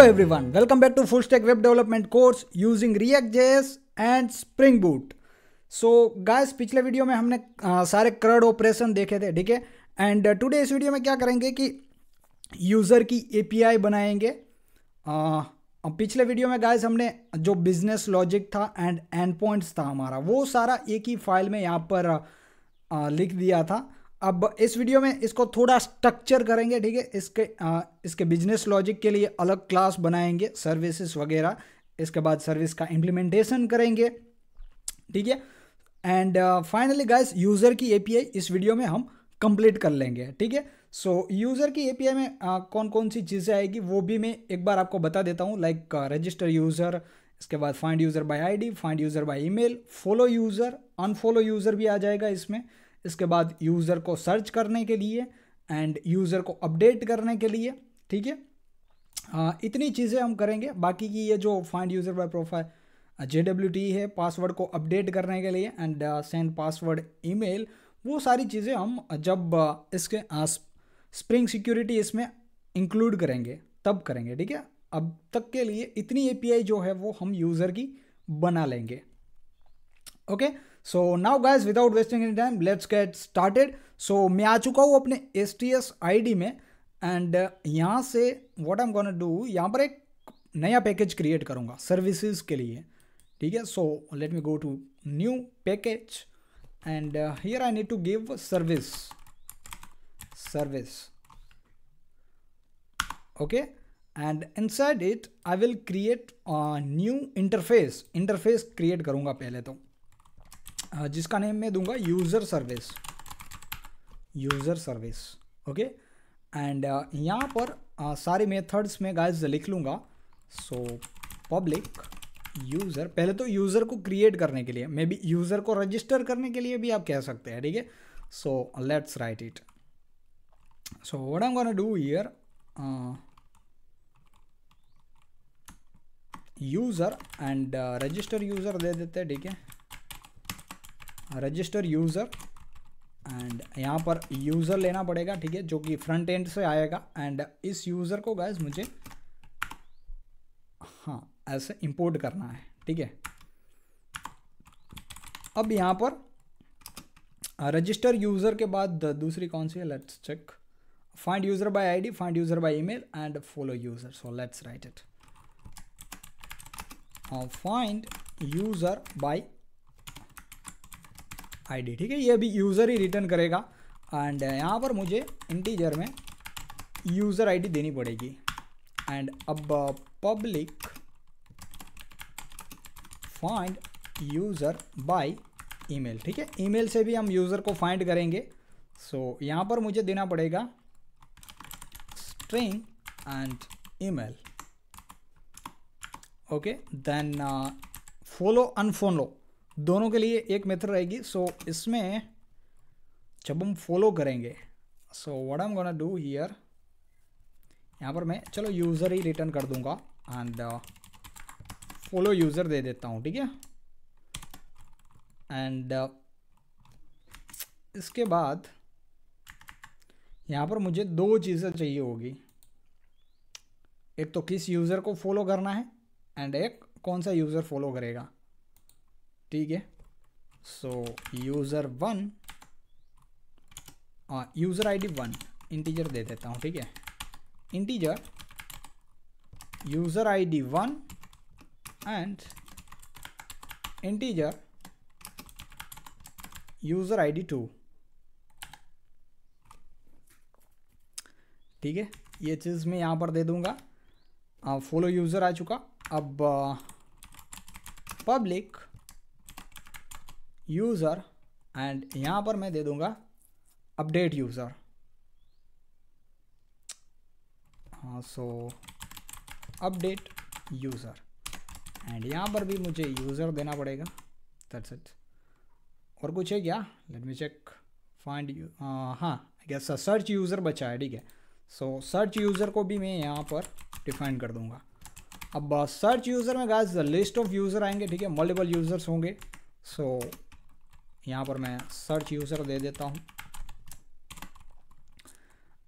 Hello everyone welcome back to full stack web development course using React JS and Spring Boot so guys पिछले video में हमने आ, सारे क्रड operation देखे थे ठीक है एंड टुडे uh, इस वीडियो में क्या करेंगे कि यूज़र की एपीआई बनाएंगे आ, पिछले वीडियो में गाइस हमने जो बिजनेस लॉजिक था एंड एंड पॉइंट्स था हमारा वो सारा एक ही फाइल में यहाँ पर आ, लिख दिया था अब इस वीडियो में इसको थोड़ा स्ट्रक्चर करेंगे ठीक है इसके आ, इसके बिजनेस लॉजिक के लिए अलग क्लास बनाएंगे सर्विसेज वगैरह इसके बाद सर्विस का इम्प्लीमेंटेशन करेंगे ठीक है एंड फाइनली गाइस यूज़र की एपीआई इस वीडियो में हम कंप्लीट कर लेंगे ठीक है सो यूज़र की एपीआई में आ, कौन कौन सी चीज़ें आएगी वो भी मैं एक बार आपको बता देता हूँ लाइक रजिस्टर यूज़र इसके बाद find user by I find user by E follow user unfollow user भी आ जाएगा इसमें इसके बाद यूज़र को सर्च करने के लिए एंड यूज़र को अपडेट करने के लिए ठीक है इतनी चीज़ें हम करेंगे बाकी की ये जो find user by profile J W T है पासवर्ड को अपडेट करने के लिए एंड सेंड पासवर्ड ईमेल वो सारी चीज़ें हम जब इसके स्प्रिंग सिक्योरिटी इसमें इंक्लूड करेंगे तब करेंगे ठीक है अब तक के लिए इतनी एपीआई जो है वो हम यूज़र की बना लेंगे okay okay? So now guys without wasting any time let's get started so मैं आ चुका हूँ अपने S T S I D में एंड uh, यहाँ से वॉट एम गोन डू यहाँ पर एक नया पैकेज क्रिएट करूँगा सर्विसेज के लिए ठीक है so let me go to new package and here I need to give service service okay and inside it I will create new interface interface create करूँगा पहले तो जिसका नेम मैं दूंगा user service user service okay and यहाँ पर uh, सारे methods में गाइस लिख लूँगा सो पब्लिक यूज़र पहले तो यूज़र को क्रिएट करने के लिए मे बी यूज़र को रजिस्टर करने के लिए भी आप कह सकते हैं ठीक है so let's write it so what am gonna do user and register user दे देते हैं ठीक है रजिस्टर यूज़र एंड यहाँ पर यूज़र लेना पड़ेगा ठीक है जो कि फ्रंट एंड से आएगा एंड इस यूज़र को गैस मुझे हाँ ऐसे इंपोर्ट करना है ठीक है अब यहाँ पर रजिस्टर यूज़र के बाद दूसरी कौन सी है let's check find user by ID find user by email and follow user so let's write it find user user ID ठीक है ये अभी यूज़र ही रिटर्न करेगा एंड uh, यहाँ पर मुझे इंटीजर में यूज़र आईडी देनी पड़ेगी एंड अब public find user by email ठीक है ईमेल से भी हम यूज़र को फाइंड करेंगे सो so, यहाँ पर मुझे देना पड़ेगा string and email okay then follow unfollow दोनों के लिए एक मेथड रहेगी सो so, इसमें जब हम फॉलो करेंगे so what I am gonna do here यहाँ पर मैं चलो यूज़र ही रिटर्न कर दूंगा एंड फॉलो यूज़र दे देता हूँ ठीक है एंड uh, इसके बाद यहाँ पर मुझे दो चीज़ें चाहिए होगी एक तो किस यूज़र को फॉलो करना है एंड एक कौन सा यूज़र फॉलो करेगा ठीक है so user one user ID one integer दे देता हूँ ठीक है integer user ID one and integer user ID two ठीक है ये चीज़ मैं यहाँ पर दे दूँगा फॉलो यूज़र आ चुका अब पब्लिक uh, यूज़र एंड यहाँ पर मैं दे दूँगा अपडेट यूज़र हाँ सो अपडेट यूज़र एंड यहाँ पर भी मुझे यूज़र देना पड़ेगा दैट्स इट और कुछ है क्या let me check find you हाँ गैस सर्च यूज़र बचा है ठीक है सो सर्च यूज़र को भी मैं यहाँ पर डिफाइन कर दूँगा अब सर्च यूज़र में गैस लिस्ट ऑफ यूज़र आएंगे ठीक है मल्टीपल यूज़र्स होंगे सो so, यहाँ पर मैं सर्च यूज़र दे देता हूँ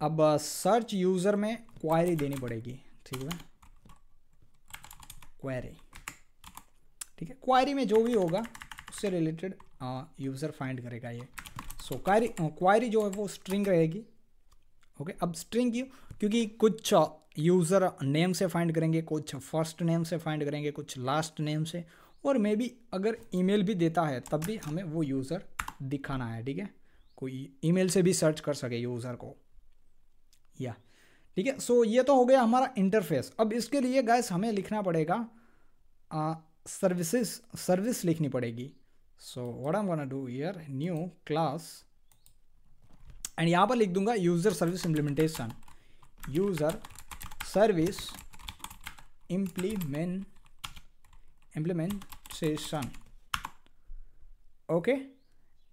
अब सर्च uh, यूज़र में क्वायरी देनी पड़ेगी ठीक है क्वायरी ठीक है क्वायरी में जो भी होगा उससे रिलेटेड यूज़र फाइंड करेगा ये सो क्वायरी क्वायरी जो है वो स्ट्रिंग रहेगी ओके अब स्ट्रिंग क्यों क्योंकि कुछ यूज़र uh, नेम से फाइंड करेंगे कुछ फर्स्ट नेम से फाइंड करेंगे कुछ लास्ट नेम से और मे बी अगर ईमेल भी देता है तब भी हमें वो यूज़र दिखाना है ठीक है कोई ईमेल से भी सर्च कर सके यूज़र को या ठीक है सो ये तो हो गया हमारा इंटरफेस अब इसके लिए गैस हमें लिखना पड़ेगा सर्विसेज सर्विस लिखनी पड़ेगी so what I am gonna do here new class and यहाँ पर लिख दूंगा user service implementation user service implement implementation okay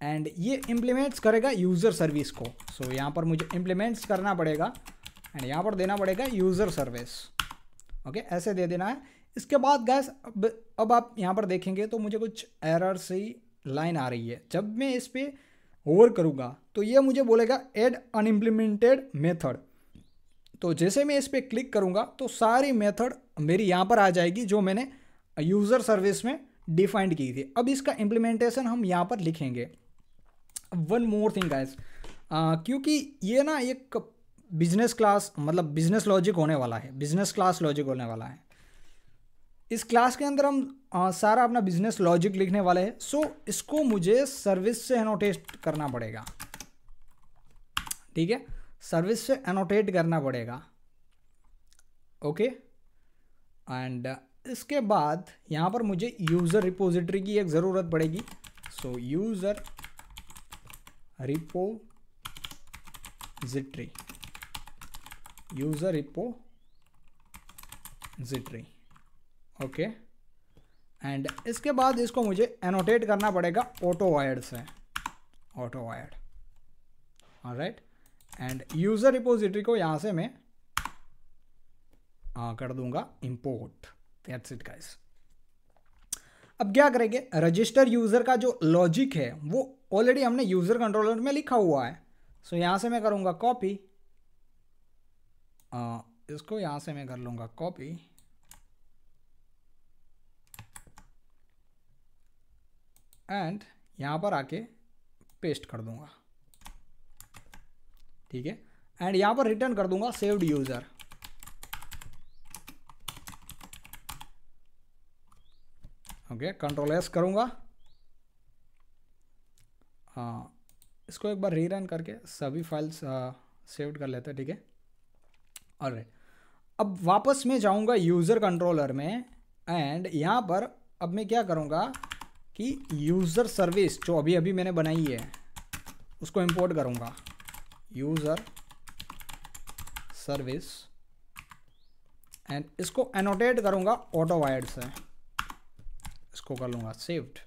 and ये इम्प्लीमेंट्स करेगा यूज़र सर्विस को सो so, यहाँ पर मुझे इम्प्लीमेंट्स करना पड़ेगा एंड यहाँ पर देना पड़ेगा यूज़र सर्विस ओके ऐसे दे देना है इसके बाद गैस अब अब आप यहाँ पर देखेंगे तो मुझे कुछ एरर सी लाइन आ रही है जब मैं इस पर ओवर करूँगा तो ये मुझे बोलेगा एड अनइम्प्लीमेंटेड मेथड तो जैसे मैं इस पर क्लिक करूँगा तो सारी मेथड मेरी यहाँ पर आ जाएगी जो मैंने यूज़र सर्विस में डिफाइंड की थी अब इसका इम्प्लीमेंटेशन हम यहाँ पर लिखेंगे वन मोर थिंग गाइस क्योंकि ये ना एक बिजनेस क्लास मतलब बिजनेस लॉजिक होने वाला है बिजनेस क्लास लॉजिक होने वाला है इस क्लास के अंदर हम आ, सारा अपना बिजनेस लॉजिक लिखने वाले हैं सो इसको मुझे सर्विस से एनोटेट करना पड़ेगा ठीक है सर्विस से एनोटेट करना पड़ेगा ओके एंड इसके बाद यहाँ पर मुझे यूज़र रिपोजिटरी की एक ज़रूरत पड़ेगी so user repository user repository okay and इसके बाद इसको मुझे एनोटेट करना पड़ेगा ऑटो वायर्ड से autowired right and user repository को यहाँ से मैं आ, कर दूंगा इंपोर्ट दैट्स इट गाइस अब क्या करेंगे रजिस्टर यूज़र का जो लॉजिक है वो ऑलरेडी हमने यूज़र कंट्रोलर में लिखा हुआ है सो so, यहां से मैं करूंगा कॉपी इसको यहां से मैं कर लूंगा कॉपी एंड यहां पर आके पेस्ट कर दूंगा ठीक है एंड यहां पर रिटर्न कर दूंगा saved user okay control S करूँगा हाँ इसको एक बार रीरन करके सभी फाइल्स सेव कर लेते हैं ठीक है और अब वापस मैं जाऊँगा यूज़र कंट्रोलर में एंड यहाँ पर अब मैं क्या करूँगा कि यूज़र सर्विस जो अभी अभी मैंने बनाई है उसको इंपोर्ट करूँगा यूज़र सर्विस एंड इसको एनोटेट करूँगा ऑटो वायर्ड से इसको कर लूँगा सेव्ड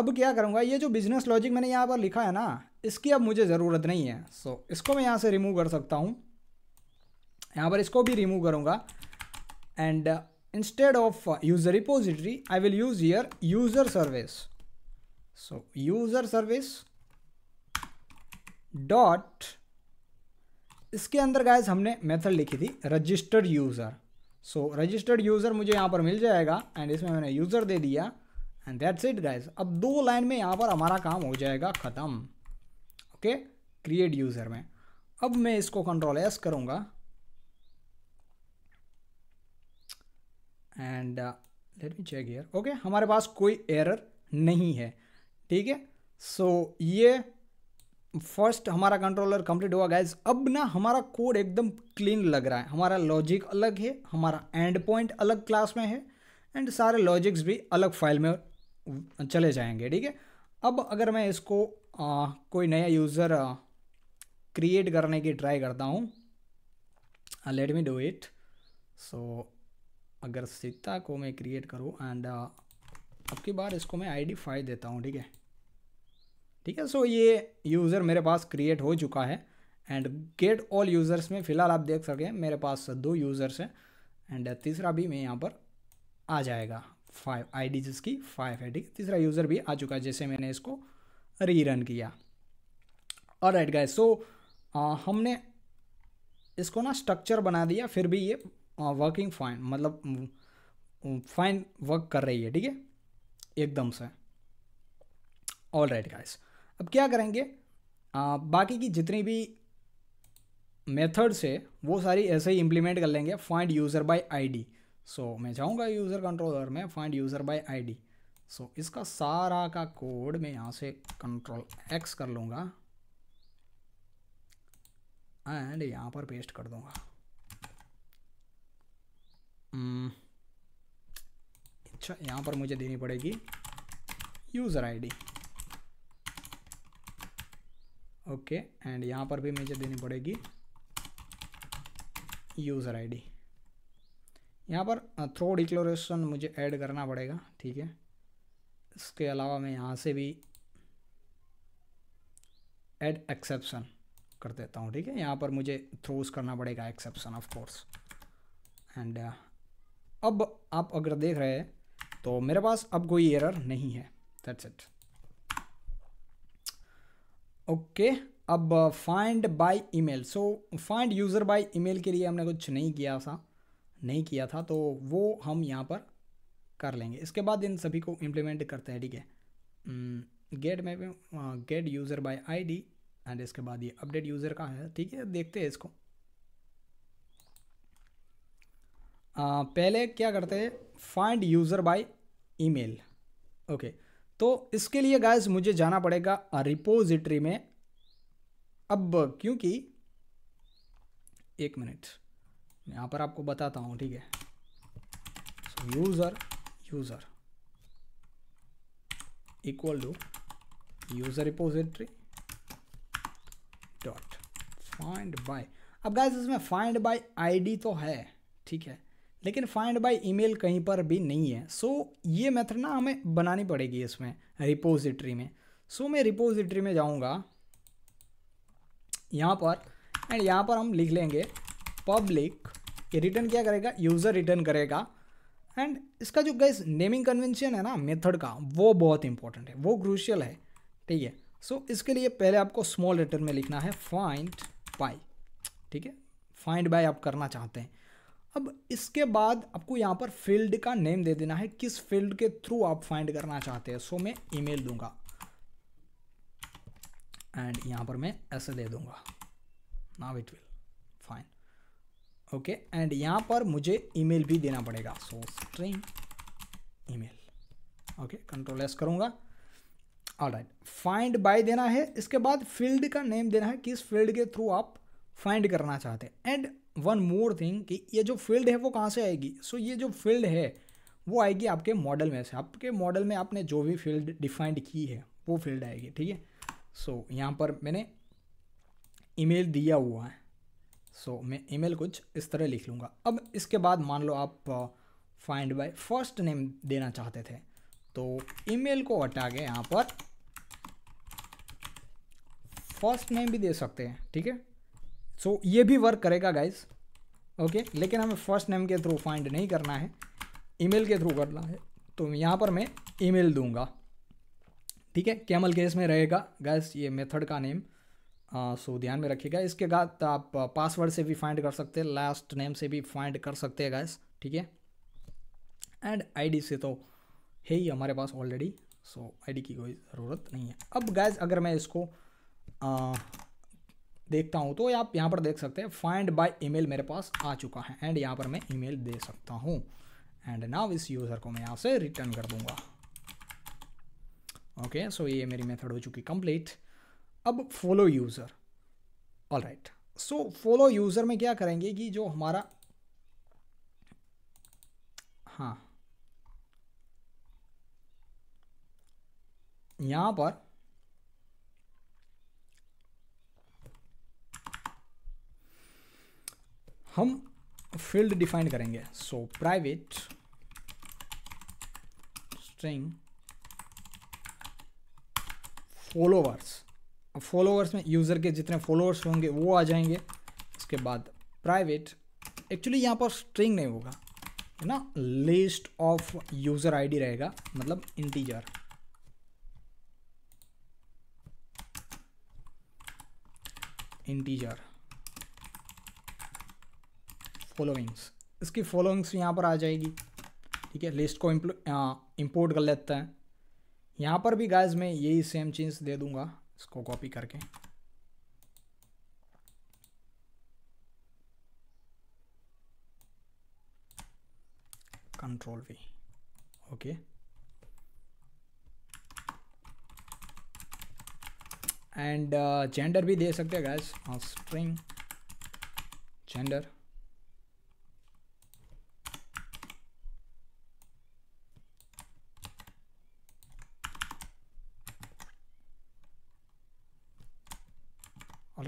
अब क्या करूँगा ये जो बिज़नेस लॉजिक मैंने यहाँ पर लिखा है ना इसकी अब मुझे ज़रूरत नहीं है सो so, इसको मैं यहाँ से रिमूव कर सकता हूँ यहाँ पर इसको भी रिमूव करूँगा and instead of user repository I will use your user service so user service dot इसके अंदर गायज हमने मेथड लिखी थी registered user so registered user मुझे यहाँ पर मिल जाएगा एंड इसमें मैंने यूज़र दे दिया एंड दैट्स इट गाइज अब दो लाइन में यहाँ पर हमारा काम हो जाएगा ख़त्म ओके क्रिएट यूज़र में अब मैं इसको कंट्रोल एस करूँगा and let me check here okay हमारे पास कोई एरर नहीं है ठीक है सो ये फर्स्ट हमारा कंट्रोलर कंप्लीट हुआ गाइज अब ना हमारा कोड एकदम क्लीन लग रहा है हमारा लॉजिक अलग है हमारा एंड पॉइंट अलग क्लास में है एंड सारे लॉजिक्स भी अलग फाइल में चले जाएंगे ठीक है अब अगर मैं इसको आ, कोई नया यूज़र क्रिएट करने की ट्राई करता हूँ let me do it so अगर सीता को मैं क्रिएट करूँ एंड अब की बार इसको मैं आईडी फाइव देता हूँ ठीक है ठीक है सो ये यूज़र मेरे पास क्रिएट हो चुका है एंड गेट ऑल यूज़र्स में फ़िलहाल आप देख सकें मेरे पास दो यूज़र्स हैं एंड तीसरा भी मैं यहाँ पर आ जाएगा फाइव आई डी जिसकी फाइव है ठीक है तीसरा यूज़र भी आ चुका है जैसे मैंने इसको रीरन किया और राइट गाइस सो हमने इसको ना स्ट्रक्चर बना दिया फिर भी ये वर्किंग फाइन मतलब फाइन वर्क कर रही है ठीक है एकदम से ऑल राइट गाइस अब क्या करेंगे आ, बाकी की जितनी भी मेथड्स है वो सारी ऐसे ही इम्प्लीमेंट कर लेंगे find user by ID so मैं जाऊंगा यूज़र कंट्रोलर में find user by ID so इसका सारा का कोड मैं यहाँ से कंट्रोल एक्स कर लूँगा एंड यहाँ पर पेस्ट कर दूँगा hmm. अच्छा यहाँ पर मुझे देनी पड़ेगी यूज़र आईडी ओके एंड यहाँ पर भी मुझे देनी पड़ेगी यूज़र आईडी यहाँ पर थ्रो डिक्लोरेशन मुझे ऐड करना पड़ेगा ठीक है इसके अलावा मैं यहाँ से भी ऐड एक्सेप्शन कर देता हूँ ठीक है यहाँ पर मुझे थ्रोज करना पड़ेगा एक्सेप्शन ऑफ कोर्स एंड अब आप अगर देख रहे हैं तो मेरे पास अब कोई एरर नहीं है दैट्स इट ओके अब find by email so find user by email के लिए हमने कुछ नहीं किया था नहीं किया था तो वो हम यहाँ पर कर लेंगे इसके बाद इन सभी को इम्प्लीमेंट करते हैं ठीक है गेट में get user by ID and इसके बाद ये अपडेट यूज़र का है ठीक है देखते हैं इसको आ, uh, पहले क्या करते हैं find user by email okay तो इसके लिए गैस मुझे जाना पड़ेगा रिपोजिटरी में अब क्योंकि एक मिनट यहाँ पर आपको बताता हूँ ठीक है user user equal to user repository dot find by अब गैस इसमें फाइंड बाय आईडी तो है ठीक है लेकिन फाइंड बाई ईमेल कहीं पर भी नहीं है सो so, ये मेथड ना हमें बनानी पड़ेगी इसमें रिपोजिटरी में सो so, मैं रिपोजिटरी में जाऊँगा यहाँ पर एंड यहाँ पर हम लिख लेंगे पब्लिक ये रिटर्न क्या करेगा यूज़र रिटर्न करेगा एंड इसका जो गैस नेमिंग कन्वेंशन है ना मेथड का वो बहुत इंपॉर्टेंट है वो क्रूशियल है ठीक है सो इसके लिए पहले आपको स्मॉल रिटर्न में लिखना है फाइंड बाई ठीक है फाइंड बाई आप करना चाहते हैं अब इसके बाद आपको यहाँ पर फील्ड का नेम दे देना है किस फील्ड के थ्रू आप फाइंड करना चाहते हैं सो मैं ईमेल दूंगा एंड यहाँ पर मैं ऐसे दे दूंगा now it will fine okay and यहाँ पर मुझे ईमेल भी देना पड़ेगा so string email okay control S करूँगा ऑल राइट फाइंड बाय देना है इसके बाद फील्ड का नेम देना है किस फील्ड के थ्रू आप फाइंड करना चाहते हैं एंड वन मोर थिंग कि ये जो फील्ड है वो कहाँ से आएगी सो so, ये जो फील्ड है वो आएगी आपके मॉडल में से आपके मॉडल में आपने जो भी फील्ड डिफाइंड की है वो फील्ड आएगी ठीक है सो so, यहाँ पर मैंने ईमेल दिया हुआ है सो so, मैं ईमेल कुछ इस तरह लिख लूँगा अब इसके बाद मान लो आप फाइंड बाय फर्स्ट नेम देना चाहते थे तो ईमेल को हटा के यहाँ पर फर्स्ट नेम भी दे सकते हैं ठीक है सो so, ये भी वर्क करेगा गाइज ओके okay? लेकिन हमें फर्स्ट नेम के थ्रू फाइंड नहीं करना है ईमेल के थ्रू करना है तो यहाँ पर मैं ईमेल दूंगा ठीक है कैमल केस में रहेगा गैस ये मेथड का नेम सो ध्यान में रखिएगा इसके बाद आप पासवर्ड से भी फाइंड कर सकते हैं लास्ट नेम से भी फाइंड कर सकते हैं गैस ठीक है एंड आईडी से तो है ही हमारे पास ऑलरेडी सो आईडी की कोई ज़रूरत नहीं है अब गैस अगर मैं इसको आ, देखता हूँ तो आप यहाँ पर देख सकते हैं फाइंड बाय ईमेल मेरे पास आ चुका है एंड यहाँ पर मैं ईमेल दे सकता हूँ एंड नाव इस यूज़र को मैं यहाँ से रिटर्न कर दूँगा ओके okay, सो so ये मेरी मेथड हो चुकी कंप्लीट अब follow user all right so follow user में क्या करेंगे कि जो हमारा हाँ यहाँ पर हम फील्ड डिफाइन करेंगे so private string followers followers में यूज़र के जितने फॉलोअर्स होंगे वो आ जाएंगे उसके बाद प्राइवेट एक्चुअली यहाँ पर स्ट्रिंग नहीं होगा है ना लिस्ट ऑफ यूज़र आईडी रहेगा मतलब इंटीजर इंटीजर फॉलोइंग्स इसकी फॉलोइंग्स यहाँ पर आ जाएगी ठीक है लिस्ट को इम्पोर्ट कर लेते हैं यहाँ पर भी गाइज मैं यही सेम चीज़ दे दूंगा इसको कॉपी करके control V okay and gender भी दे सकते हैं guys string gender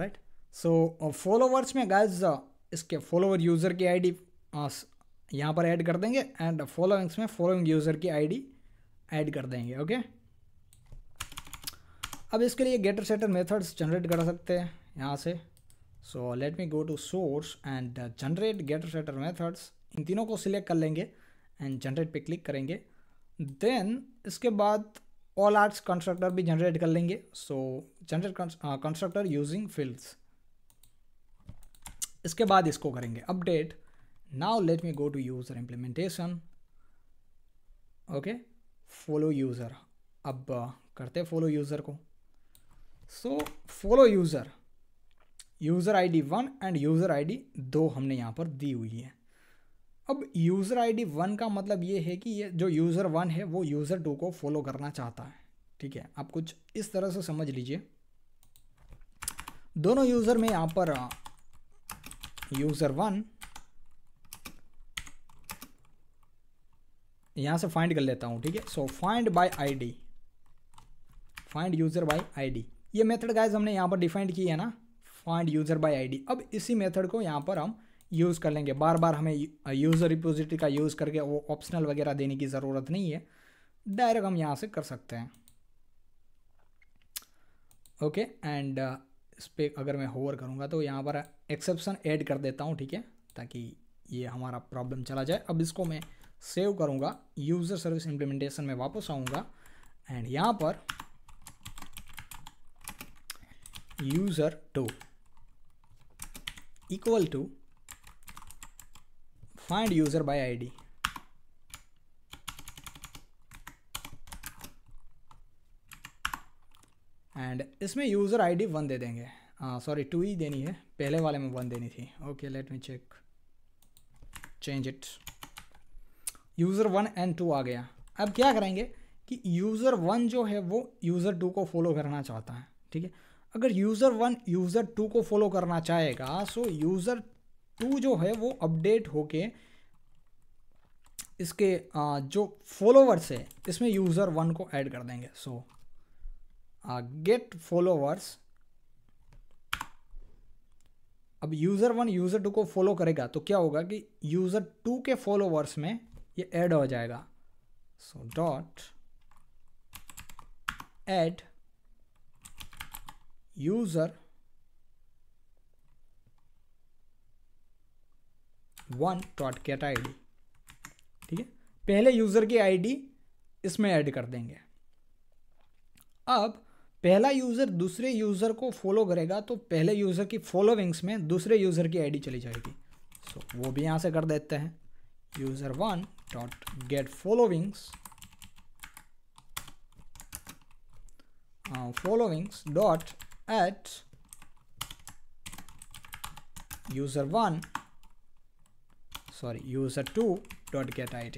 right so followers में गाइज uh, इसके फॉलोवर यूज़र की आईडी डी uh, यहाँ पर ऐड कर देंगे एंड फॉलोइंग्स में फॉलोइंग यूज़र की आईडी ऐड कर देंगे ओके okay? अब इसके लिए गेटर सेटर मेथड्स जनरेट कर सकते हैं यहाँ से so let me go to source and generate getter setter methods इन तीनों को सिलेक्ट कर लेंगे एंड जनरेट पे क्लिक करेंगे देन इसके बाद ऑल आर्ट्स कंस्ट्रक्टर भी जनरेट कर लेंगे so generate constructor using fields इसके बाद इसको करेंगे update now let me go to user implementation okay follow user अब uh, करते फॉलो यूज़र को so follow user user ID one and user ID दो हमने यहाँ पर दी हुई है अब यूज़र आईडी वन का मतलब ये है कि ये जो यूज़र वन है वो यूज़र टू को फॉलो करना चाहता है ठीक है आप कुछ इस तरह से समझ लीजिए दोनों यूज़र में यहाँ पर यूज़र वन यहाँ से फाइंड कर लेता हूँ ठीक है so find by ID find user by ID ये मेथड गाइज हमने यहाँ पर डिफाइंड की है ना फाइंड यूज़र बाय आईडी अब इसी मेथड को यहाँ पर हम यूज़ कर लेंगे बार बार हमें यूज़र रिपोजिटरी का यूज़ करके वो ऑप्शनल वगैरह देने की ज़रूरत नहीं है डायरेक्ट हम यहाँ से कर सकते हैं ओके एंड uh, इस पर अगर मैं होवर करूँगा तो यहाँ पर एक्सेप्शन ऐड कर देता हूँ ठीक है ताकि ये हमारा प्रॉब्लम चला जाए अब इसको मैं सेव करूँगा यूज़र सर्विस इम्प्लीमेंटेशन में वापस आऊँगा एंड यहाँ पर user two equal to find user by id and इसमें यूज़र आईडी वन दे देंगे सॉरी टू ही देनी है पहले वाले में वन देनी थी okay let me check change it user one and two आ गया अब क्या करेंगे कि यूज़र वन जो है वो यूज़र टू को फॉलो करना चाहता है ठीक है अगर यूज़र वन यूज़र टू को फॉलो करना चाहेगा सो यूज़र टू जो है वो अपडेट होके इसके जो फॉलोवर्स है इसमें यूज़र वन को ऐड कर देंगे सो गेट फॉलोवर्स अब यूज़र वन यूज़र टू को फॉलो करेगा तो क्या होगा कि यूज़र टू के फॉलोवर्स में ये ऐड हो जाएगा so dot add user one dot get I ठीक है पहले यूज़र की आईडी इसमें ऐड कर देंगे अब पहला यूज़र दूसरे यूज़र को फॉलो करेगा तो पहले यूज़र की फॉलोविंग्स में दूसरे यूज़र की आईडी चली जाएगी सो so, वो भी यहाँ से कर देते हैं user one dot get followings followings dot at user one sorry user2 dot get id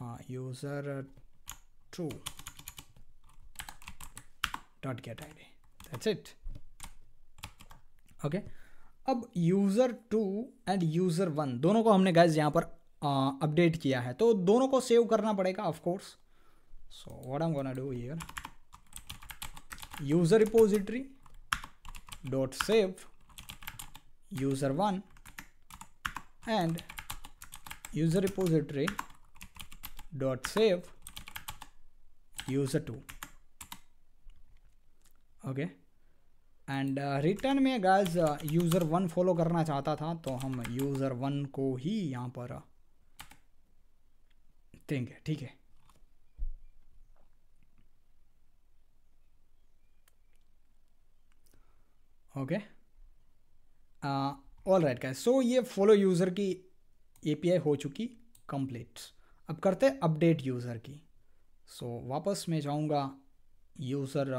uh, user2 uh, dot get id that's it okay okay. अब user two and user one दोनों को हमने गैस यहाँ पर update uh, किया है तो दोनों को सेव करना पड़ेगा of course so what am gonna do user repository dot save user1 and user repository dot save user2 okay and return में गाइस यूज़र वन फॉलो करना चाहता था तो हम यूज़र वन को ही यहाँ पर uh, देंगे ठीक है okay okay. All right guys so ये फॉलो यूज़र की एपीआई हो चुकी कंप्लीट अब करते हैं अपडेट यूज़र की सो so, वापस मैं जाऊँगा यूज़र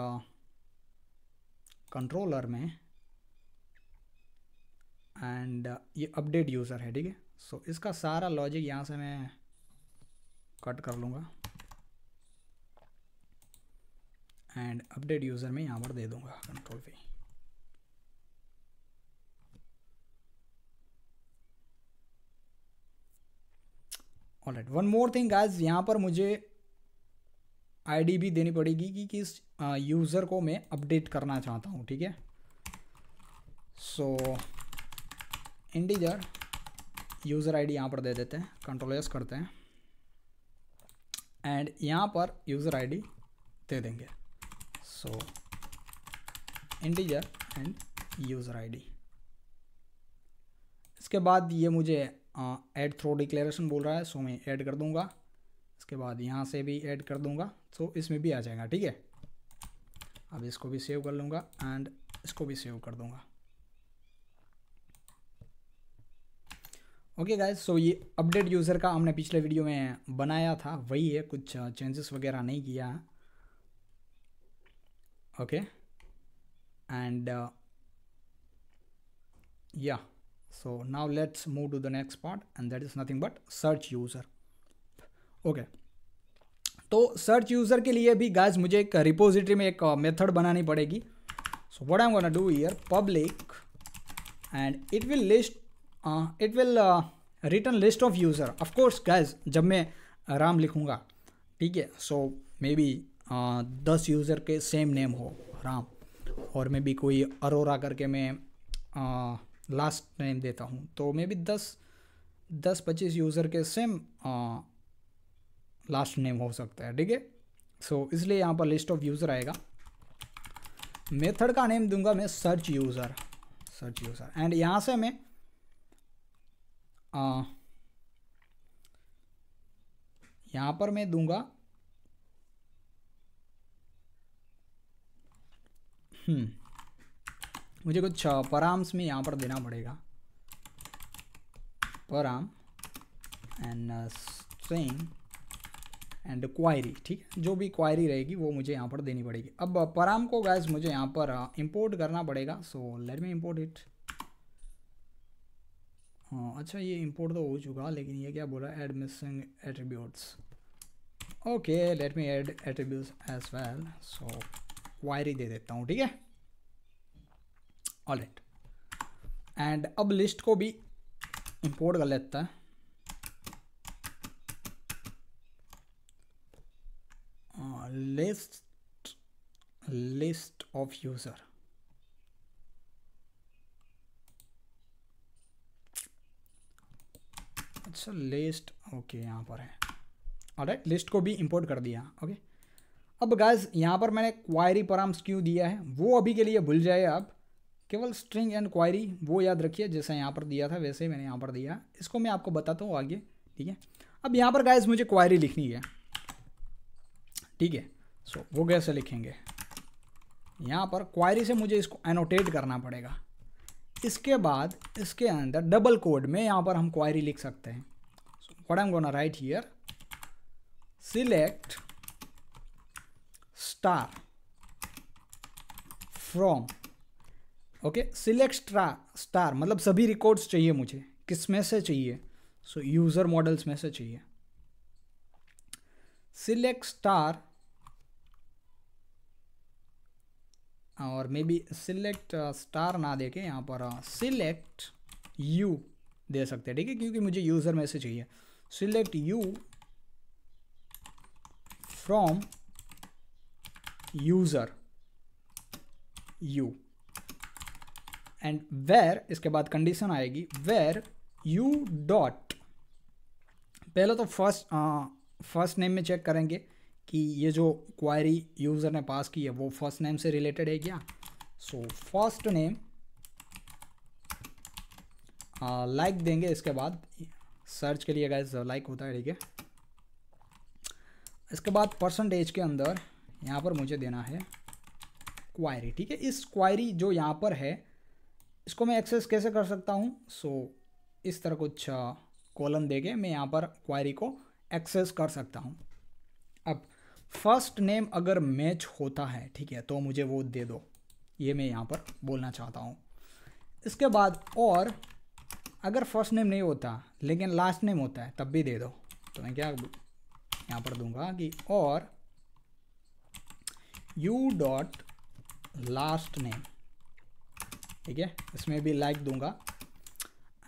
कंट्रोलर में एंड uh, ये अपडेट यूज़र है ठीक है सो इसका सारा लॉजिक यहाँ से मैं कट कर लूँगा एंड अपडेट यूज़र में यहाँ पर दे दूँगा कंट्रोल पे right one more thing guys यहाँ पर मुझे आईडी भी देनी पड़ेगी कि किस यूज़र uh, को मैं अपडेट करना चाहता हूँ ठीक है सो इंडिजर यूज़र आईडी यहाँ पर दे देते हैं कंट्रोल एस करते हैं एंड यहाँ पर यूज़र आईडी दे देंगे so integer and user ID इसके बाद ये मुझे ऐड थ्रो डिक्लेरेशन बोल रहा है सो मैं ऐड कर दूंगा इसके बाद यहाँ से भी ऐड कर दूंगा सो इसमें भी आ जाएगा ठीक है अब इसको भी सेव कर लूँगा एंड इसको भी सेव कर दूँगा ओके गाइज सो ये अपडेट यूज़र का हमने पिछले वीडियो में बनाया था वही है कुछ चेंजेस वगैरह नहीं किया है ओके एंड या so now let's move to the next part and that is nothing but search user okay okay. तो सर्च यूज़र के लिए भी गाइज मुझे एक रिपोजिटरी में एक मेथड uh, बनानी पड़ेगी so what I am gonna do here public and it will list it will return list of user of course guys जब मैं uh, राम लिखूँगा ठीक है सो मे बी दस यूज़र के सेम नेम हो राम और मे बी कोई अरोरा करके मैं uh, लास्ट नेम देता हूँ तो मे बी दस दस पच्चीस यूज़र के सेम लास्ट नेम हो सकता है ठीक है सो इसलिए यहाँ पर लिस्ट ऑफ यूज़र आएगा मेथड का नेम दूंगा मैं search user search user and यहाँ से मैं आ, यहाँ पर मैं दूंगा हम्म मुझे कुछ पराम्स में यहाँ पर देना पड़ेगा param and string and query ठीक है जो भी क्वायरी रहेगी वो मुझे यहाँ पर देनी पड़ेगी अब पराम को गैस मुझे यहाँ पर इंपोर्ट करना पड़ेगा so let me import it हाँ अच्छा ये इंपोर्ट तो हो चुका लेकिन ये क्या बोला add missing attributes okay let me add attributes as well so query दे देता हूँ ठीक है ऑल राइट एंड अब लिस्ट को भी इंपोर्ट कर लेता है लिस्ट लिस्ट ऑफ यूज़र अच्छा लिस्ट ओके यहाँ पर है और लिस्ट को भी इंपोर्ट कर दिया ओके अब गाइज यहाँ पर मैंने क्वायरी पराम्स क्यों दिया है वो अभी के लिए भूल जाए आप केवल स्ट्रिंग एंड क्वायरी वो याद रखिए जैसा यहाँ पर दिया था वैसे ही मैंने यहाँ पर दिया इसको मैं आपको बताता हूँ आगे ठीक है अब यहाँ पर गाइज मुझे क्वायरी लिखनी है ठीक है सो वो कैसे लिखेंगे यहाँ पर क्वायरी से मुझे इसको एनोटेट करना पड़ेगा इसके बाद इसके अंदर डबल कोड में यहाँ पर हम क्वायरी लिख सकते हैं what am gonna write here select star from okay select star मतलब सभी रिकॉर्ड्स चाहिए मुझे किस में से चाहिए सो यूज़र मॉडल्स में से चाहिए सिलेक्ट स्टार और मे बी सिलेक्ट स्टार ना देके यहाँ पर सिलेक्ट uh, यू दे सकते हैं ठीक है क्योंकि मुझे यूज़र में से चाहिए select u from user u and where इसके बाद कंडीशन आएगी वेर यू डॉट पहले तो फर्स्ट फर्स्ट नेम में चेक करेंगे कि ये जो क्वायरी यूज़र ने पास की है वो फर्स्ट नेम से रिलेटेड है क्या सो फर्स्ट नेम लाइक देंगे इसके बाद सर्च के लिए गाइज लाइक होता है ठीक है इसके बाद परसेंटेज के अंदर यहाँ पर मुझे देना है क्वायरी ठीक है इस क्वायरी जो यहाँ पर है इसको मैं एक्सेस कैसे कर सकता हूँ सो so, इस तरह कुछ कॉलम दे के मैं यहाँ पर क्वायरी को एक्सेस कर सकता हूँ अब फर्स्ट नेम अगर मैच होता है ठीक है तो मुझे वो दे दो ये मैं यहाँ पर बोलना चाहता हूँ इसके बाद और अगर फर्स्ट नेम नहीं होता लेकिन लास्ट नेम होता है तब भी दे दो तो मैं क्या यहाँ पर दूंगा कि और यू डॉट लास्ट नेम ठीक है इसमें भी लाइक दूंगा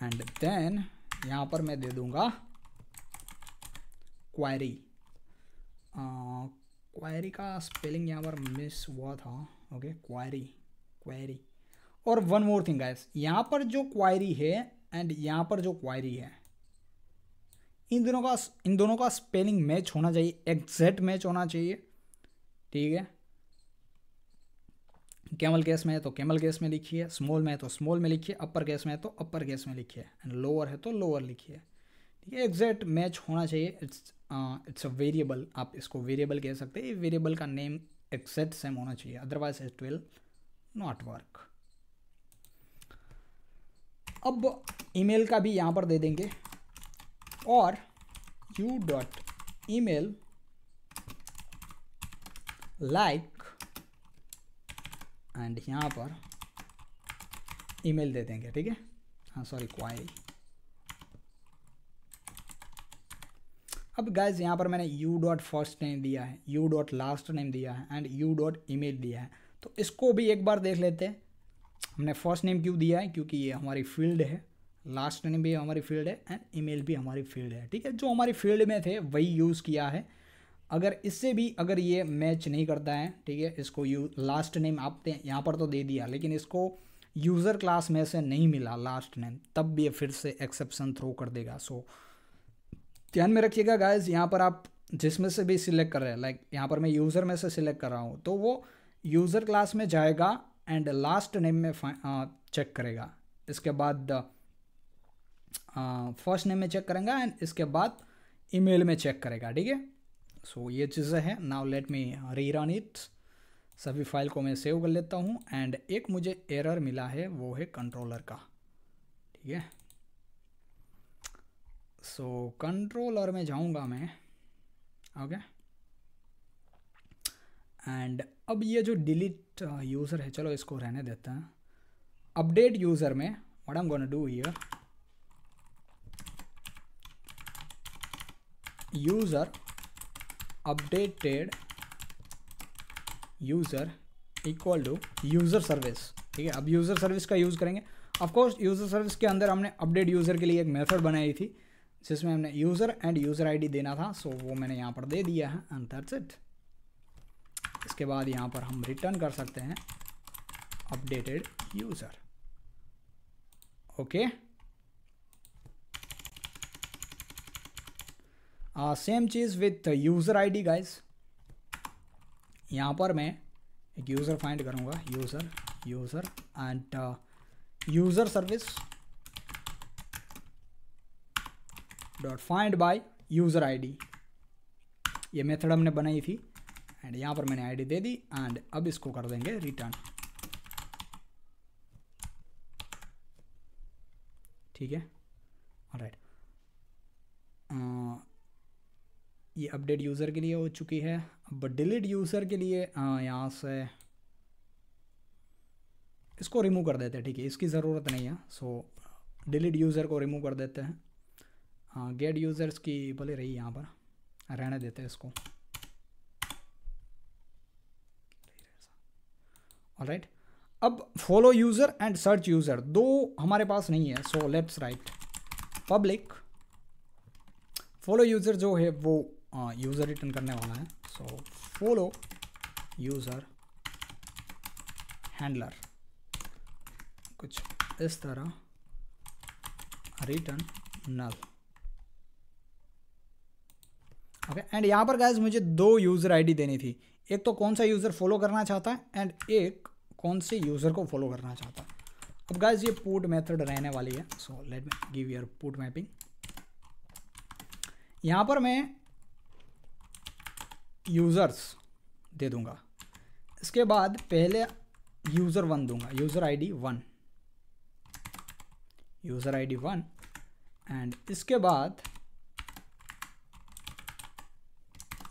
एंड देन यहाँ पर मैं दे दूंगा क्वायरी क्वायरी का स्पेलिंग यहाँ पर मिस हुआ था ओके क्वायरी क्वायरी और वन मोर थिंग गाइस यहाँ पर जो क्वायरी है एंड यहाँ पर जो क्वायरी है इन दोनों का इन दोनों का स्पेलिंग मैच होना चाहिए एग्जैक्ट मैच होना चाहिए ठीक है कैमल गैस में है तो कैमल गैस में लिखिए स्मॉल में है तो स्मॉल में लिखिए अपर गैस में है तो अपर गैस में लिखिए एंड लोअर है तो लोअर लिखिए ठीक है एग्जैक्ट मैच होना चाहिए इट्स इट्स अ वेरिएबल आप इसको वेरिएबल कह सकते हैं वेरिएबल का नेम एग्जैक्ट सेम होना चाहिए otherwise it will not work अब ईमेल का भी यहाँ पर दे देंगे और u dot email like and यहाँ पर ईमेल दे देंगे ठीक है हाँ सॉरी क्वायरी अब गाइज यहाँ पर मैंने यू डॉट फर्स्ट नेम दिया है यू डॉट लास्ट नेम दिया है एंड यू डॉट मेल दिया है तो इसको भी एक बार देख लेते हैं हमने फर्स्ट नेम क्यों दिया है क्योंकि ये हमारी फील्ड है लास्ट नेम भी हमारी फील्ड है एंड ईमेल भी हमारी फील्ड है ठीक है जो हमारी फील्ड में थे वही यूज़ किया है अगर इससे भी अगर ये मैच नहीं करता है ठीक है इसको यू लास्ट नेम आपने यहाँ पर तो दे दिया लेकिन इसको यूज़र क्लास में से नहीं मिला लास्ट नेम तब भी ये फिर से एक्सेप्शन थ्रो कर देगा सो ध्यान में रखिएगा गाइज यहाँ पर आप जिसमें से भी सिलेक्ट कर रहे हैं लाइक यहाँ पर मैं यूज़र में से सिलेक्ट कर रहा हूँ तो वो यूज़र क्लास में जाएगा एंड लास्ट नेम में चेक करेगा इसके बाद फर्स्ट नेम में चेक करेंगे एंड इसके बाद ईमेल में चेक करेगा ठीक है सो ये चीज़ें हैं now let me run it सभी फाइल को मैं सेव कर लेता हूँ एंड एक मुझे एरर मिला है वो है कंट्रोलर का ठीक है सो कंट्रोलर में जाऊँगा मैं ओके एंड अब ये जो डिलीट यूज़र uh, है चलो इसको रहने देते हैं अपडेट यूज़र में what am gonna do here user updated user equal to user service ठीक है अब यूज़र सर्विस का यूज़ करेंगे ऑफकोर्स यूज़र सर्विस के अंदर हमने अपडेट यूज़र के लिए एक मेथड बनाई थी जिसमें हमने यूज़र एंड यूज़र आईडी देना था सो वो मैंने यहाँ पर दे दिया है एंड दैट्स इट इसके बाद यहाँ पर हम रिटर्न कर सकते हैं updated user okay okay? Same चीज़ with user I D guys यहाँ पर मैं एक यूज़र फाइंड करूँगा user user and user service dot find by user D ये मेथड हमने बनाई थी एंड यहाँ पर मैंने आईडी दे दी एंड अब इसको कर देंगे रिटर्न ठीक है राइट ये अपडेट यूज़र के लिए हो चुकी है अब डिलीट यूज़र के लिए यहाँ से इसको रिमूव कर देते हैं ठीक है इसकी ज़रूरत नहीं है सो डिलीट यूज़र को रिमूव कर देते हैं हाँ गेट यूज़र्स की भले रही यहाँ पर रहने देते हैं इसको राइट अब follow user and search user दो हमारे पास नहीं है so let's write public follow user जो है वो यूज़र हाँ, रिटर्न करने वाला है सो फॉलो यूज़र हैंडलर कुछ इस तरह रिटर्न नल ओके एंड यहाँ पर गाइज मुझे दो यूज़र आईडी देनी थी एक तो कौन सा यूज़र फॉलो करना चाहता है एंड एक कौन से यूज़र को फॉलो करना चाहता है अब गाइज ये पुट मेथड रहने वाली है so let me give your put mapping यहाँ पर मैं यूज़र्स दे दूंगा इसके बाद पहले यूज़र वन दूंगा user ID one user ID one and इसके बाद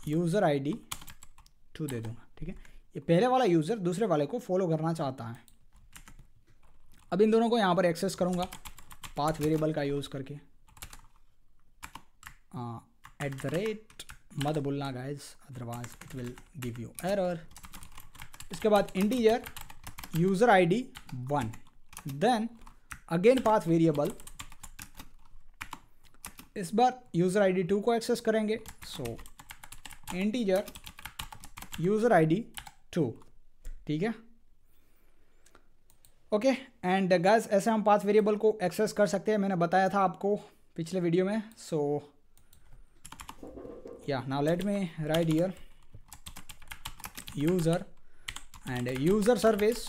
यूज़र आईडी टू दे दूंगा ठीक है ये पहले वाला यूज़र दूसरे वाले को फॉलो करना चाहता है अब इन दोनों को यहाँ पर एक्सेस करूँगा पाथ वेरिएबल का यूज़ करके एट द रेट मत बोलना guys otherwise it will give you error इसके बाद integer user ID one then again path variable इस बार यूज़र आईडी टू को एक्सेस करेंगे so integer user ID two ठीक है ओके एंड गाइज ऐसे हम पाथ वेरिएबल को एक्सेस कर सकते हैं मैंने बताया था आपको पिछले वीडियो में सो so, yeah now let me write here user and user service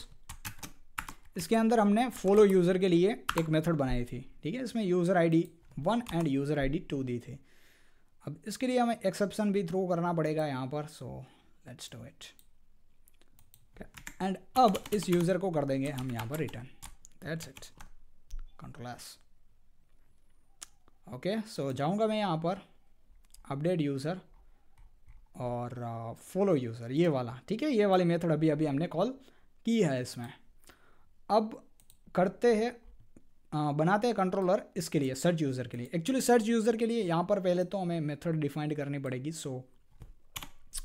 इसके अंदर हमने follow यूज़र के लिए एक मेथड बनाई थी ठीक है इसमें user D one and user I D two दी थी अब इसके लिए हमें एक्सेप्शन भी थ्रो करना पड़ेगा यहाँ पर so let's do it and अब इस यूज़र को कर देंगे हम यहाँ पर return that's it control S okay so जाऊँगा मैं यहाँ पर अपडेट यूज़र और फॉलो uh, यूज़र ये वाला ठीक है ये वाली मेथड अभी अभी हमने कॉल की है इसमें अब करते हैं बनाते हैं कंट्रोलर इसके लिए सर्च यूज़र के लिए एक्चुअली सर्च यूज़र के लिए यहाँ पर पहले तो हमें मेथड डिफाइंड करनी पड़ेगी so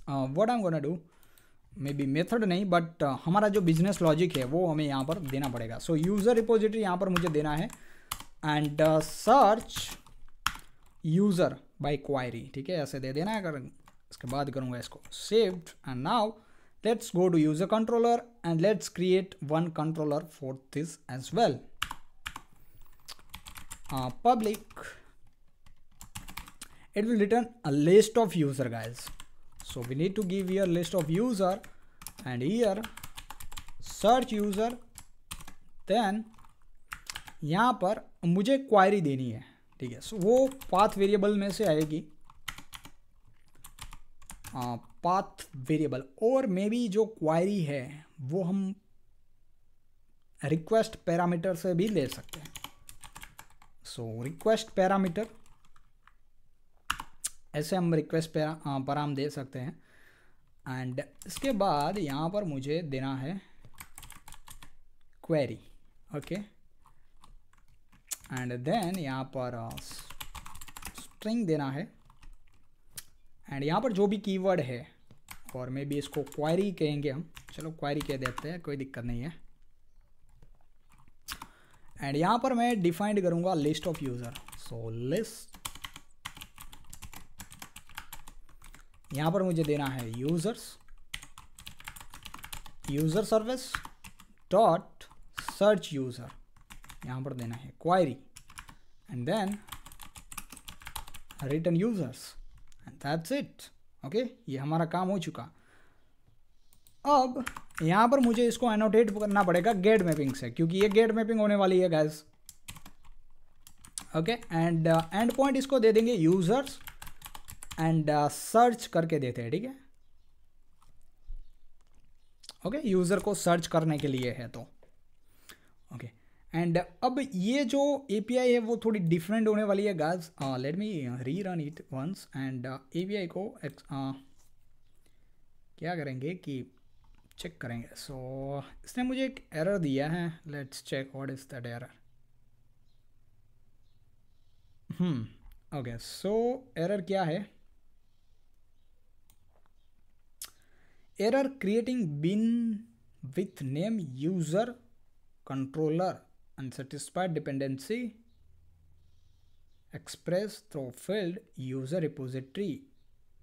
what I am gonna do maybe method नहीं बट uh, हमारा जो बिजनेस लॉजिक है वो हमें यहाँ पर देना पड़ेगा सो यूज़र रिपोजिटरी यहाँ पर मुझे देना है and search user by query ठीक है ऐसे दे देना है इसके बाद करूँगा इसको saved and now let's go to user controller and let's create one controller for this as well public it will return a list of user guys so we need to give here list of user and here search user then यहाँ पर मुझे query देनी है ठीक है सो वो path variable में से आएगी पाथ वेरिएबल और मे बी जो क्वायरी है वो हम रिक्वेस्ट पैरामीटर से भी ले सकते हैं सो रिक्वेस्ट पैरामीटर ऐसे हम रिक्वेस्ट पैराम दे सकते हैं एंड इसके बाद यहाँ पर मुझे देना है query okay okay? And then यहाँ पर स्ट्रिंग uh, देना है एंड यहाँ पर जो भी कीवर्ड है और मे बी इसको क्वायरी कहेंगे हम चलो क्वायरी कह देते हैं कोई दिक्कत नहीं है एंड यहाँ पर मैं डिफाइंड करूँगा list of user so list यहाँ पर मुझे देना है users user service dot search user यहाँ पर देना है query and then return users and that's it okay ये हमारा काम हो चुका अब यहाँ पर मुझे इसको एनोटेट करना पड़ेगा गेट मैपिंग से क्योंकि ये गेट मैपिंग होने वाली है guys okay and end point इसको दे देंगे यूजर्स एंड सर्च करके देते हैं ठीक है ओके यूज़र को सर्च करने के लिए है तो एंड अब ये जो ए है वो थोड़ी डिफरेंट होने वाली है गाज let me rerun it once and a को uh, क्या करेंगे कि चेक करेंगे सो so, इसने मुझे एक एरर दिया है let's check what is that error hmm okay so error क्या है error creating bean with name user controller unsatisfied dependency expressed through field user repository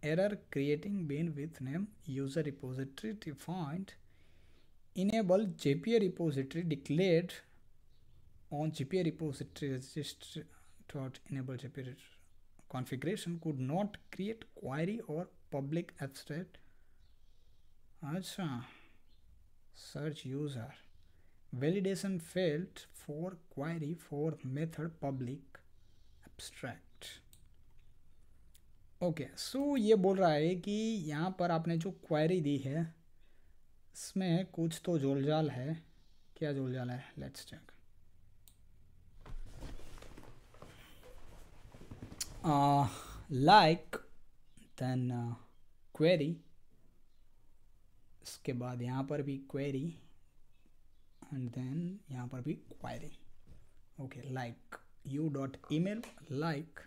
error creating bin with name user repository defined enable jpa repository declared on jpa repository register dot enable jpa configuration could not create query or public abstract Acha. search user validation failed for query for method public abstract okay okay, so so ये बोल रहा है कि यहाँ पर आपने जो query दी है इसमें कुछ तो जोलजाल है क्या जोलजाल है let's check like then query इसके बाद यहाँ पर भी क्वेरी एंड देन यहाँ पर भी query okay like u dot email like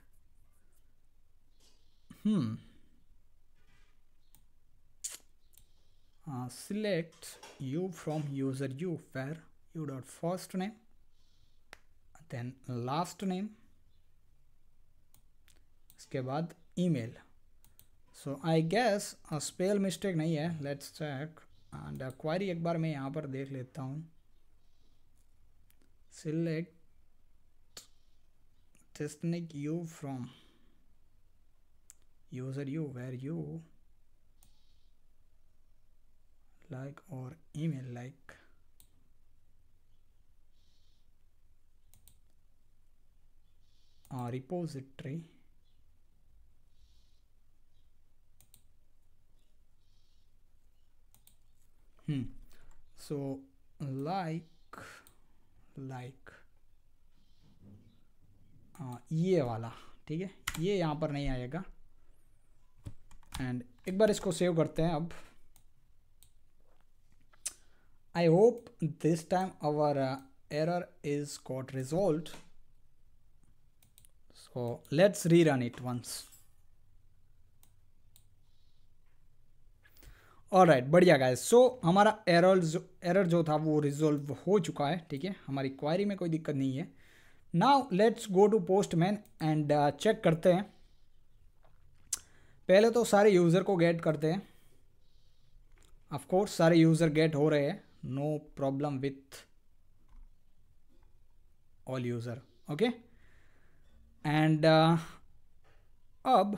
select u from user u where u dot first name then last name इसके बाद email so I guess spell mistake नहीं है लेट्स चेक एंड क्वायरी एक बार मैं यहाँ पर देख लेता हूँ select testnet U from user U where you like or email like a repository hmm so like like like, ये वाला ठीक है ये यहाँ पर नहीं आएगा एंड एक बार इसको सेव करते हैं अब I hope this time our error is got resolved so let's rerun it once और राइट बढ़िया गाइस सो हमारा एरर एरर जो था वो रिजोल्व हो चुका है ठीक है हमारी क्वायरी में कोई दिक्कत नहीं है now let's go to Postman and check करते हैं पहले तो सारे यूज़र को गेट करते हैं ऑफकोर्स सारे यूज़र गेट हो रहे हैं no problem with all user okay and अब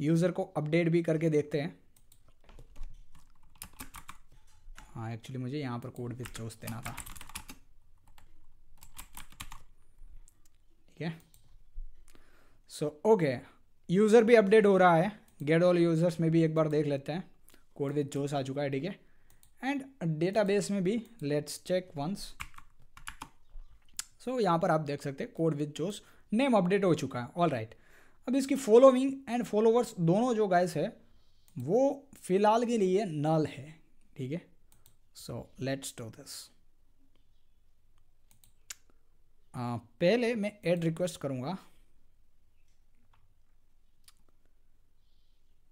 यूज़र को अपडेट भी करके देखते हैं हाँ एक्चुअली मुझे यहाँ पर कोड भी चोस देना था ठीक है सो ओके यूज़र भी अपडेट हो रहा है गेट ऑल यूज़र्स में भी एक बार देख लेते हैं कोड विथ जोस आ चुका है ठीक है एंड डेटाबेस में भी लेट्स चेक वंस सो यहाँ पर आप देख सकते हैं code with Josh name update हो चुका है ऑल राइट right. अब इसकी फॉलोविंग एंड फॉलोवर्स दोनों जो गाइस है वो फिलहाल के लिए नल है ठीक है सो लेट्स डू दिस पहले मैं एड रिक्वेस्ट करूंगा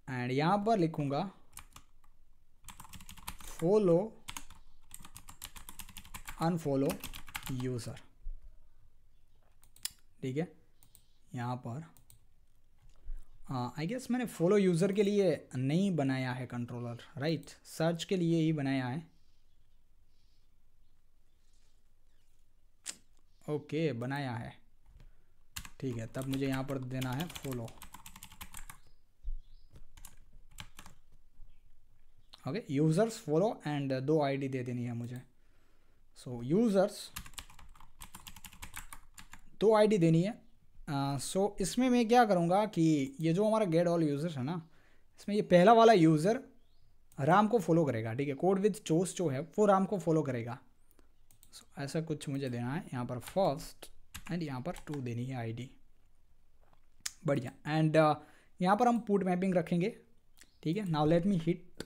एंड यहां पर लिखूंगा फॉलो अनफॉलो यूज़र ठीक है यहां पर आई uh, गेस मैंने फॉलो यूज़र के लिए नहीं बनाया है कंट्रोलर राइट सर्च के लिए ही बनाया है ओके बनाया है ठीक है तब मुझे यहाँ पर देना है follow okay users follow and दो आईडी दे देनी है मुझे सो यूज़र्स दो आईडी देनी है सो uh, so, इसमें मैं क्या करूँगा कि ये जो हमारा गेट ऑल यूज़र्स है ना इसमें ये पहला वाला यूज़र राम को फॉलो करेगा ठीक है कोड विद चोस जो है वो राम को फॉलो करेगा सो so, ऐसा कुछ मुझे देना है यहाँ पर फर्स्ट एंड यहाँ पर टू देनी है आईडी बढ़िया एंड uh, यहाँ पर हम पुट मैपिंग रखेंगे ठीक है now let me hit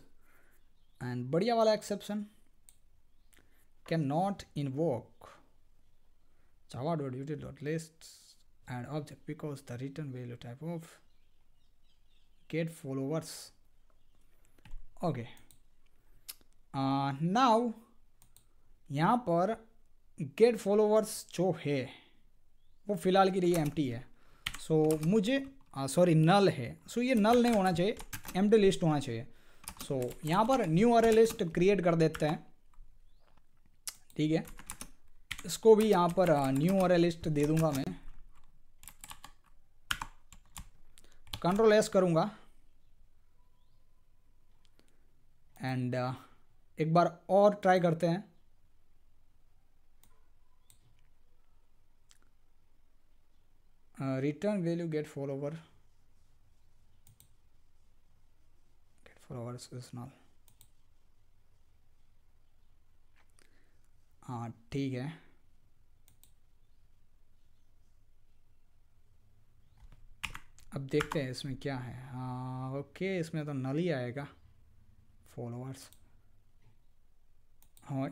and बढ़िया वाला exception can not invoke Java dot util dot list and object because the return value type of get followers okay now यहाँ पर गेट फॉलोवर्स जो है वो फ़िलहाल के लिए एम है सो so, मुझे सॉरी नल है सो so, ये नल नहीं होना चाहिए एम लिस्ट होना चाहिए सो so, यहाँ पर न्यू आर लिस्ट क्रिएट कर देते हैं ठीक है इसको भी यहाँ पर न्यू आर लिस्ट दे दूंगा मैं कंट्रोल एस करूँगा एंड uh, एक बार और ट्राई करते हैं Uh, return value get follower get follower is null हाँ ठीक है अब देखते हैं इसमें क्या है हाँ ओके इसमें तो नल ही आएगा फॉलोअर्स हाँ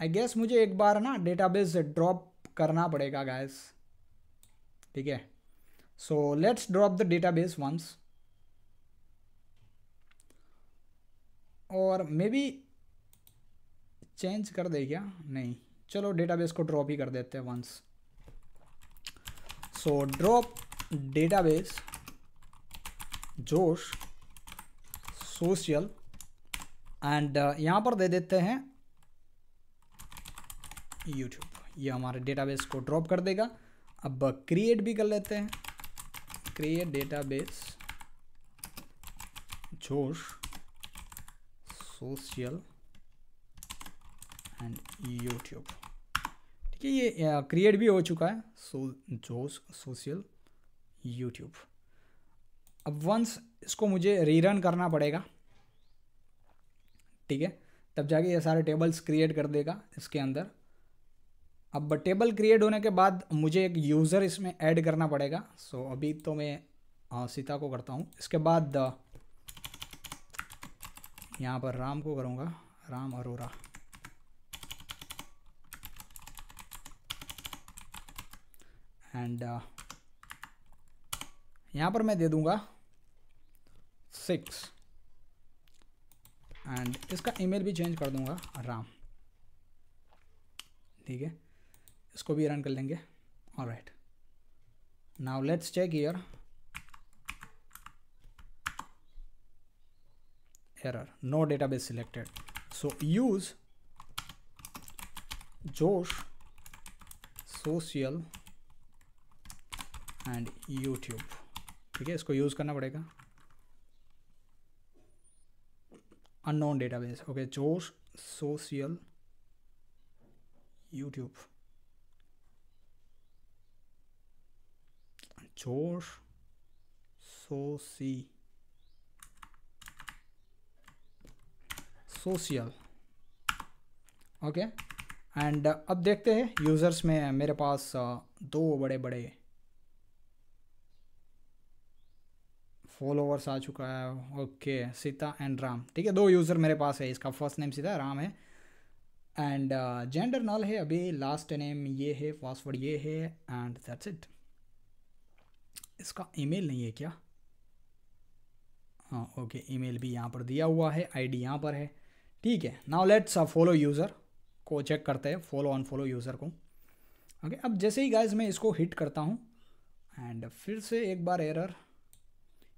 आई गेस मुझे एक बार ना डेटाबेस ड्रॉप करना पड़ेगा गैस ठीक है so let's drop the database once और मे बी चेंज कर दे क्या नहीं चलो डेटाबेस को ड्रॉप ही कर देते हैं once so drop database Josh social and uh, यहाँ पर दे देते हैं यूट्यूब ये हमारे डेटाबेस को ड्रॉप कर देगा अब क्रिएट भी कर लेते हैं create database Josh social and YouTube ठीक है ये क्रिएट भी हो चुका है सो जोश सोशल यूट्यूब अब वंस इसको मुझे रीरन करना पड़ेगा ठीक है तब जाके ये सारे टेबल्स क्रिएट कर देगा इसके अंदर अब टेबल क्रिएट होने के बाद मुझे एक यूज़र इसमें ऐड करना पड़ेगा सो so, अभी तो मैं आ, सीता को करता हूँ इसके बाद यहाँ पर राम को करूँगा राम अरोरा एंड यहाँ पर मैं दे दूँगा सिक्स एंड इसका ईमेल भी चेंज कर दूँगा राम ठीक है इसको भी रन कर लेंगे all right now let's check here no database selected so use Josh social and YouTube ठीक है इसको यूज़ करना पड़ेगा unknown database okay Josh social YouTube चोर सोसी सोशल ओके एंड अब देखते हैं यूज़र्स में मेरे पास uh, दो बड़े बड़े फॉलोवर्स आ चुका है ओके सीता एंड राम ठीक है दो यूज़र मेरे पास है इसका फर्स्ट नेम सीता राम है एंड जेंडर नल है अभी लास्ट नेम ये है पासवर्ड ये है एंड दैट्स इट इसका ईमेल नहीं है क्या हाँ ओके ईमेल भी यहाँ पर दिया हुआ है आईडी यहाँ पर है ठीक है नाउ लेट्स फॉलो यूज़र को चेक करते हैं फॉलो ऑन फॉलो यूज़र को ओके अब जैसे ही गाइज मैं इसको हिट करता हूँ एंड फिर से एक बार error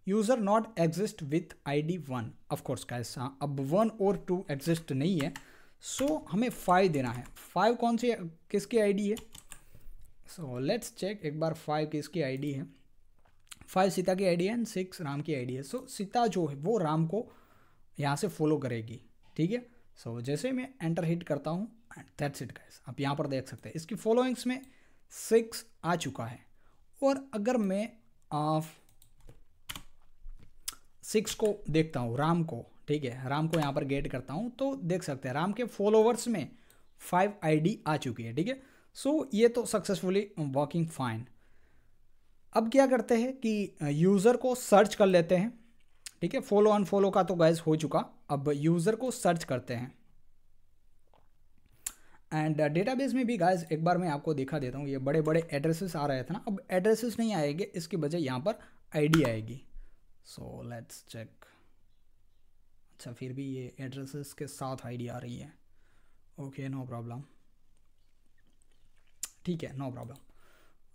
user not exist with I D one of course guys अब वन और टू एग्जिस्ट नहीं है सो so, हमें फाइव देना है फाइव कौन सी किसकी डी है सो लेट्स चेक एक बार फाइव किसकी डी है फाइव सीता की आइडिया एंड सिक्स राम की आइडिया सो so, सीता जो है वो राम को यहाँ से फॉलो करेगी ठीक है सो so, जैसे मैं एंटर हिट करता हूँ एंड दैट्स इट गाइस आप यहाँ पर देख सकते हैं इसकी फॉलोइंग्स में सिक्स आ चुका है और अगर मैं ऑफ सिक्स को देखता हूँ राम को ठीक है राम को यहाँ पर गेट करता हूँ तो देख सकते हैं राम के फॉलोवर्स में फाइव आईडी आ चुकी है ठीक है सो ये तो सक्सेसफुली वर्किंग फाइन अब क्या करते हैं कि यूज़र को सर्च कर लेते हैं ठीक है फॉलो अनफॉलो का तो गैस हो चुका अब यूज़र को सर्च करते हैं एंड डेटाबेस में भी गाइस एक बार मैं आपको दिखा देता हूँ ये बड़े बड़े एड्रेसेस आ रहे थे ना अब एड्रेसेस नहीं आएंगे इसकी वजह यहाँ पर आईडी आएगी सो लेट्स चेक अच्छा फिर भी ये एड्रेसेस के साथ आईडी आ रही है ओके नो प्रॉब्लम ठीक है नो प्रॉब्लम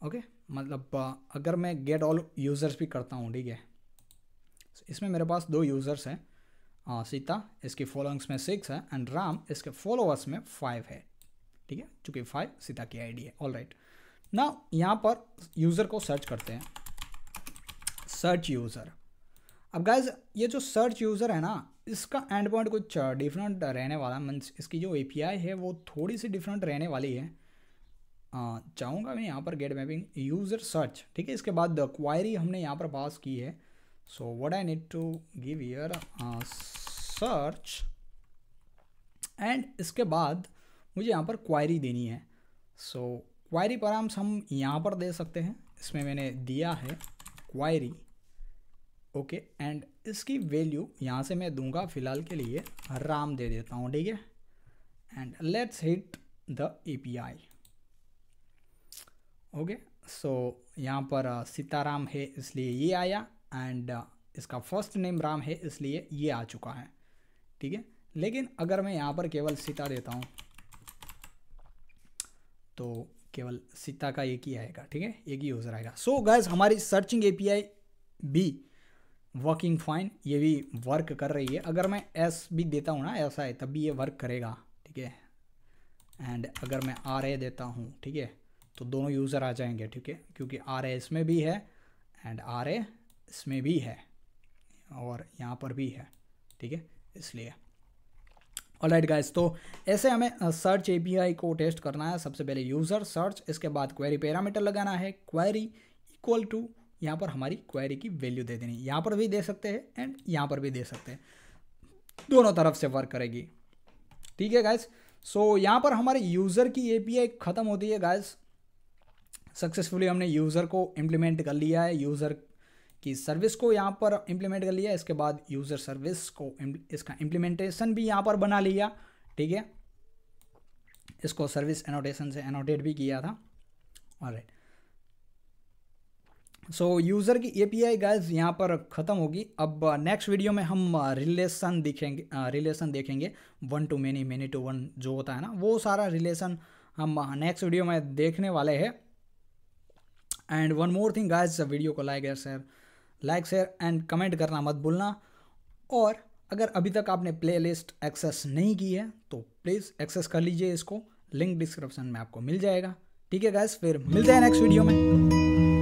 ओके मतलब अगर मैं गेट ऑल यूज़र्स भी करता हूँ ठीक है इसमें मेरे पास दो यूज़र्स हैं सीता इसके फॉलोअर्स में सिक्स है एंड राम इसके फॉलोअर्स में फाइव है ठीक है चूँकि फाइव सीता की आईडी है ऑल राइट ना यहाँ पर यूज़र को सर्च करते हैं सर्च यूज़र अब गाइज ये जो सर्च यूज़र है ना इसका एंड पॉइंट कुछ डिफरेंट रहने वाला मीन्स इसकी जो ए है वो थोड़ी सी डिफरेंट रहने वाली है चाहूँगा मैं यहाँ पर गेट मैपिंग यूज़र सर्च ठीक है इसके बाद क्वायरी हमने यहाँ पर पास की है so what I need to give here search and इसके बाद मुझे यहाँ पर क्वायरी देनी है सो so, क्वायरी पराम्स हम यहाँ पर दे सकते हैं इसमें मैंने दिया है क्वायरी ओके एंड इसकी वैल्यू यहाँ से मैं दूंगा फ़िलहाल के लिए राम दे देता हूँ ठीक है and let's hit the API okay so यहाँ पर uh, सीताराम है इसलिए ये आया एंड uh, इसका फर्स्ट नेम राम है इसलिए ये आ चुका है ठीक है लेकिन अगर मैं यहाँ पर केवल सीता देता हूँ तो केवल सीता का एक ही आएगा ठीक है एक ही यूज़र आएगा सो so, गैस हमारी सर्चिंग एपीआई भी वर्किंग फाइन ये भी वर्क कर रही है अगर मैं एस भी देता हूँ ना ऐसा है तब भी ये वर्क करेगा ठीक है एंड अगर मैं आर ए देता हूँ ठीक है तो दोनों यूज़र आ जाएंगे ठीक है क्योंकि आर ए इसमें भी है एंड आर ए इसमें भी है और यहाँ पर भी है ठीक है इसलिए ऑल राइट गाइज तो ऐसे हमें सर्च आई को टेस्ट करना है सबसे पहले यूज़र सर्च इसके बाद क्वेरी पैरामीटर लगाना है क्वेरी इक्वल टू यहाँ पर हमारी क्वेरी की वैल्यू दे देनी यहाँ पर भी दे सकते हैं एंड यहाँ पर भी दे सकते हैं दोनों तरफ से वर्क करेगी ठीक है गाइज सो so, यहाँ पर हमारे यूज़र की आई ख़त्म होती है गाइज़ सक्सेसफुली हमने यूज़र को इम्प्लीमेंट कर लिया है यूज़र की सर्विस को यहाँ पर इम्प्लीमेंट कर लिया इसके बाद यूज़र सर्विस को इसका इम्प्लीमेंटेशन भी यहाँ पर बना लिया ठीक है इसको सर्विस एनोटेशन से एनोटेट भी किया था और सो यूज़र की एपीआई गाइस यहाँ पर ख़त्म होगी अब नेक्स्ट uh, वीडियो में हम रिलेशन uh, दिखेंगे रिलेशन uh, देखेंगे one to many many to one जो होता है ना वो सारा रिलेशन हम नेक्स्ट वीडियो में देखने वाले हैं and one more thing guys video को like share like share and comment करना मत भूलना और अगर अभी तक आपने प्लेलिस्ट एक्सेस नहीं की है तो प्लीज़ एक्सेस कर लीजिए इसको लिंक डिस्क्रिप्शन में आपको मिल जाएगा ठीक है गैस फिर मिलते हैं नेक्स्ट वीडियो में